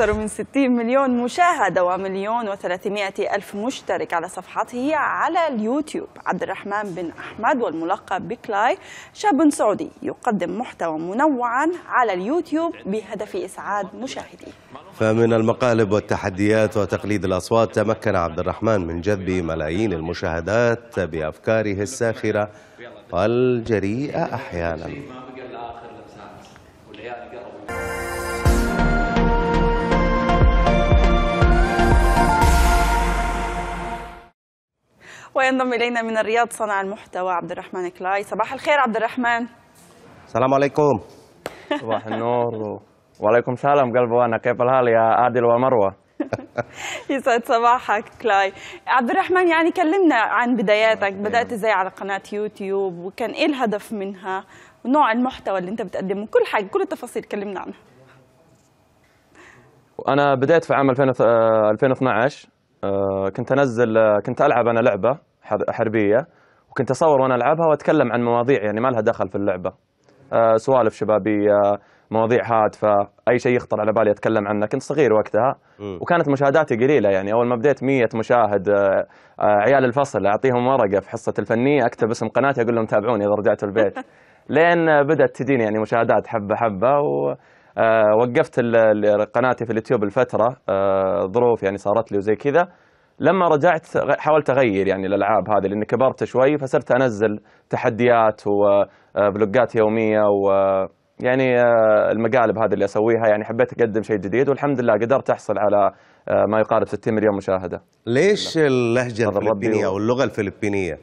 أكثر من 60 مليون مشاهدة ومليون و300 ألف مشترك على صفحته على اليوتيوب عبد الرحمن بن أحمد والملقب بكلاي شاب سعودي يقدم محتوى منوعا على اليوتيوب بهدف إسعاد مشاهديه فمن المقالب والتحديات وتقليد الأصوات تمكن عبد الرحمن من جذب ملايين المشاهدات بأفكاره الساخرة والجريئة أحياناً وينضم الينا من الرياض صانع المحتوى عبد الرحمن كلاي صباح الخير عبد الرحمن السلام عليكم صباح النور وعليكم السلام قلب وانا كيف الحال يا عادل ومروه يسعد صباحك كلاي عبد الرحمن يعني كلمنا عن بداياتك بدات ازاي على قناه يوتيوب وكان ايه الهدف منها ونوع المحتوى اللي انت بتقدمه كل حاجه كل التفاصيل كلمنا عنها انا بديت في عام 2012 آه، آه، كنت انزل آه، كنت العب انا لعبه حربيه وكنت اصور وانا العبها واتكلم عن مواضيع يعني ما لها دخل في اللعبه أه سوالف شبابيه مواضيع هادفه اي شيء يخطر على بالي اتكلم عنه كنت صغير وقتها م. وكانت مشاهداتي قليله يعني اول ما بديت 100 مشاهد آه،, أه عيال الفصل اعطيهم ورقه في حصه الفنيه اكتب اسم قناتي اقول لهم تابعوني اذا رجعت البيت لين بدات تجيني يعني مشاهدات حبه حبه و أه وقفت قناتي في اليوتيوب لفتره آه، ظروف يعني صارت لي وزي كذا لما رجعت حاولت اغير يعني الالعاب هذه لاني كبرت شوي فصرت انزل تحديات وبلوجات آه، يوميه و آه، يعني آه، المقالب هذه اللي اسويها يعني حبيت اقدم شيء جديد والحمد لله قدرت احصل على ما يقارب 60 مليون مشاهده. ليش اللهجه الفلبينيه او اللغه الفلبينيه؟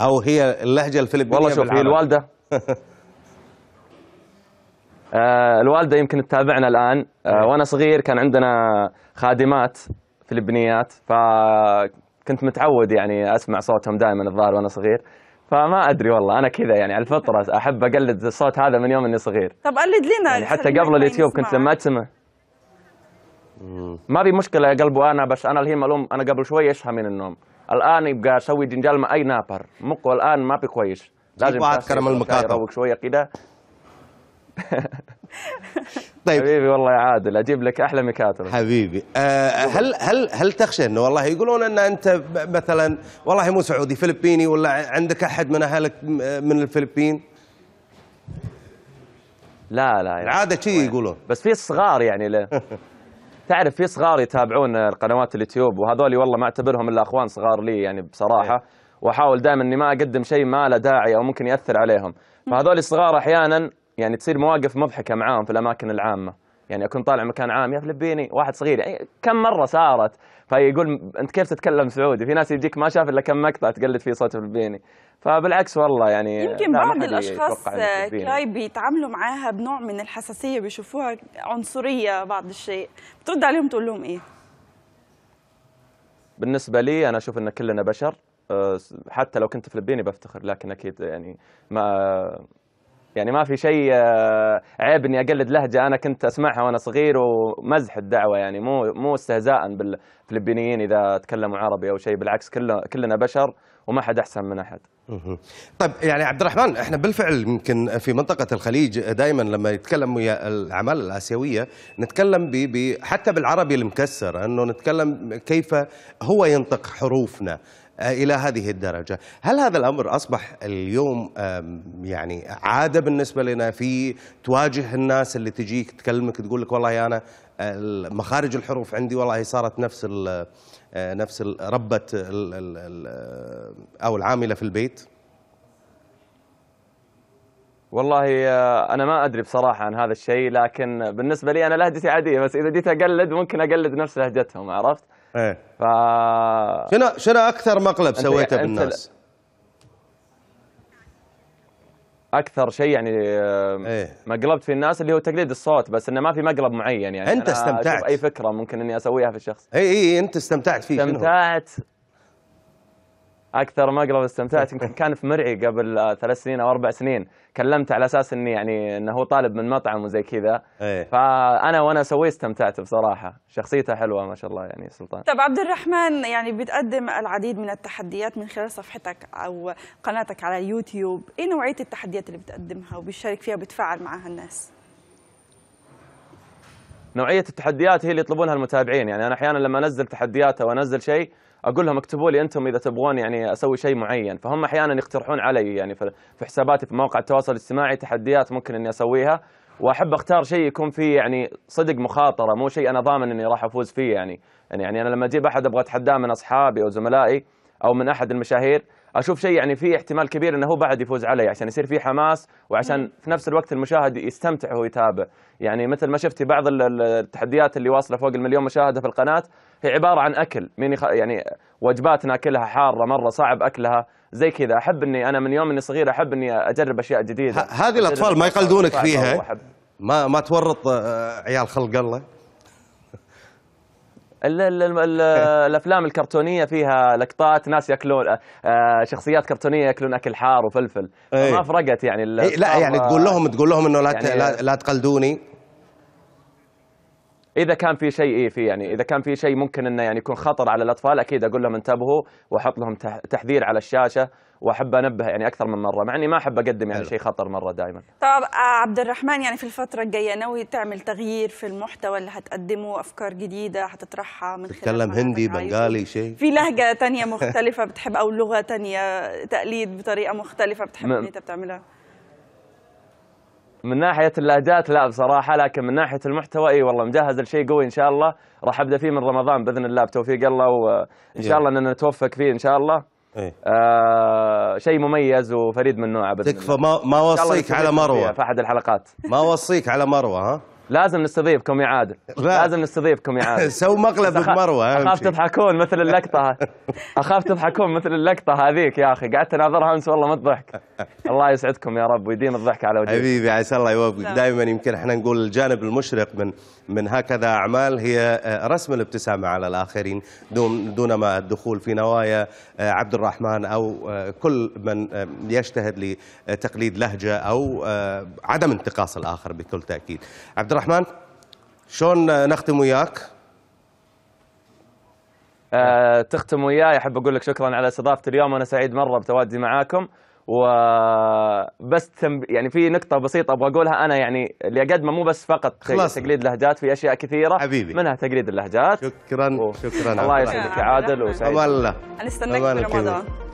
او هي اللهجه الفلبينيه والله شوف هي الوالده الوالده يمكن تتابعنا الان إيه. وانا صغير كان عندنا خادمات البنيات فكنت متعود يعني اسمع صوتهم دائما الظاهر وانا صغير فما ادري والله انا كذا يعني على الفطره احب اقلد الصوت هذا من يوم اني صغير طب قلد لنا يعني حتى قبل اليوتيوب كنت لما اسمع ما في مشكله قلبه انا بس انا الحين ملوم انا قبل شوي اشهى من النوم الان يبقى اسوي دنجال مع اي نابر مقو الان ما في كويس لازم كرم المكاتب شويه كده طيب حبيبي والله يا عادل اجيب لك احلى مكاتب حبيبي آه هل هل هل تخشى انه والله يقولون ان انت مثلا والله مو سعودي فلبيني ولا عندك احد من اهلك من الفلبين؟ لا لا يعني العاده كذي طيب. يقولون بس في صغار يعني له تعرف في صغار يتابعون القنوات اليوتيوب وهذول والله ما اعتبرهم الا اخوان صغار لي يعني بصراحه طيب. واحاول دائما اني ما اقدم شيء ما له داعي او ممكن ياثر عليهم فهذول الصغار احيانا يعني تصير مواقف مضحكه معاهم في الاماكن العامه يعني اكون طالع مكان عام يا فلبيني واحد صغير يعني كم مره صارت فيقول انت كيف تتكلم سعودي في ناس يجيك ما شاف الا كم مقطع تقلد فيه صوت فلبيني فبالعكس والله يعني يمكن بعض الاشخاص كاي بيتعاملوا معاها بنوع من الحساسيه بيشوفوها عنصريه بعض الشيء بترد عليهم تقول لهم ايه بالنسبه لي انا اشوف ان كلنا بشر أه، حتى لو كنت فلبيني بفتخر لكن اكيد يعني ما يعني ما في شيء آه، عيب اني اقلد لهجه انا كنت اسمعها وانا صغير ومزح الدعوه يعني مو مو استهزاء بالفلبينيين اذا تكلموا عربي او شيء بالعكس كلنا بشر وما حد احسن من احد. طيب يعني عبد الرحمن احنا بالفعل يمكن في منطقه الخليج دائما لما يتكلم ويا العماله الاسيويه نتكلم ب حتى بالعربي المكسر انه نتكلم كيف هو ينطق حروفنا آه، إلى هذه الدرجة هل هذا الأمر أصبح اليوم يعني عادة بالنسبة لنا في تواجه الناس اللي تجيك تكلمك تقول لك والله أنا آه، مخارج الحروف عندي والله صارت نفس آه، نفس ربة أو العاملة في البيت والله آه، انا ما ادري بصراحه عن هذا الشيء لكن بالنسبه لي انا لهجتي عاديه بس اذا جيت اقلد ممكن اقلد نفس لهجتهم عرفت؟ ايه ف شنو شنو اكثر مقلب سويته بالناس؟ اكثر شيء يعني آه، ايه؟ مقلبت في الناس اللي هو تقليد الصوت بس انه ما في مقلب معين يعني انت استمتعت اي فكره ممكن اني اسويها في الشخص اي اي إيه، انت استمتعت فيه استمتعت اكثر مقلب استمتعت يمكن كان في مرعي قبل آه، ثلاث سنين او اربع سنين كلمته على اساس اني يعني انه هو طالب من مطعم وزي كذا أيه. فانا وانا اسويه استمتعت بصراحه شخصيته حلوه ما شاء الله يعني سلطان طب عبد الرحمن يعني بتقدم العديد من التحديات من خلال صفحتك او قناتك على اليوتيوب ايه نوعيه التحديات اللي بتقدمها وبيشارك فيها وبتفاعل معها الناس نوعيه التحديات هي اللي يطلبونها المتابعين يعني انا احيانا لما انزل تحديات او انزل شيء اقول لهم اكتبوا لي انتم اذا تبغون يعني اسوي شيء معين فهم احيانا يقترحون علي يعني في حساباتي في مواقع التواصل الاجتماعي تحديات ممكن اني اسويها واحب اختار شيء يكون فيه يعني صدق مخاطره مو شيء انا ضامن اني راح افوز فيه يعني. يعني يعني انا لما اجيب احد ابغى اتحداه من اصحابي او زملائي او من احد المشاهير اشوف شيء يعني فيه احتمال كبير انه هو بعد يفوز علي عشان يصير فيه حماس وعشان في نفس الوقت المشاهد يستمتع وهو يتابع يعني مثل ما شفتي بعض التحديات اللي واصله فوق المليون مشاهده في القناه هي عباره عن اكل من يخ... يعني وجبات ناكلها حاره مره صعب اكلها زي كذا احب اني انا من يوم اني صغير احب اني اجرب اشياء جديده هذه الاطفال ما يقلدونك فيها ما ما تورط آه، عيال خلق الله ال الافلام الكرتونيه فيها لقطات ناس ياكلون آه، آه، شخصيات كرتونيه ياكلون اكل حار وفلفل إيه. ما فرقت يعني إيه، لا يعني تقول لهم تقول لهم انه لا يعني لا تقلدوني اذا كان في شيء إيه في يعني اذا كان في شيء ممكن انه يعني يكون خطر على الاطفال اكيد اقول لهم انتبهوا واحط لهم تحذير على الشاشه واحب انبه يعني اكثر من مره مع اني ما احب اقدم يعني شيء خطر مره دائما طب آه، عبد الرحمن يعني في الفتره الجايه ناوي تعمل تغيير في المحتوى اللي هتقدمه افكار جديده هتطرحها من تتكلم هندي بنغالي شيء في لهجه ثانيه مختلفه بتحب او لغه ثانيه تقليد بطريقه مختلفه بتحب انت بتعملها من ناحيه اللهجات لا بصراحه لكن من ناحيه المحتوى اي والله مجهز لشيء قوي ان شاء الله راح ابدا فيه من رمضان باذن الله بتوفيق الله وان شاء إيه. الله اننا نتوفق فيه ان شاء الله إيه؟ آه شيء مميز وفريد من نوعه تكفى ما ما وصيك على مروه في احد الحلقات ما وصيك على مروه ها لازم نستضيفكم يا عادل لازم نستضيفكم يا عادل سو مقلب بمروه اخاف تضحكون مثل اللقطه اخاف تضحكون مثل اللقطه هذيك يا اخي قعدت اناظرها امس والله ما تضحك الله يسعدكم يا رب ويدين الضحك على وجهك حبيبي عسى الله يوفقك دائما يمكن احنا نقول الجانب المشرق من من هكذا اعمال هي آه، رسم الابتسامه على الاخرين دون دون ما الدخول في نوايا آه، عبد الرحمن او آه، كل من يجتهد لتقليد لهجه او عدم انتقاص الاخر بكل تاكيد عبد الرحمن شلون نختم وياك؟ أه تختم وياي احب اقول لك شكرا على استضافتي اليوم انا سعيد مره بتواجدي معاكم وبس يعني في نقطه بسيطه ابغى اقولها انا يعني اللي اقدمه مو بس فقط خلاص. تقليد لهجات في اشياء كثيره حبيبي منها تقليد اللهجات شكرا و... شكرا الله يسعدك يا عادل وسعيد والله انا استناك في رمضان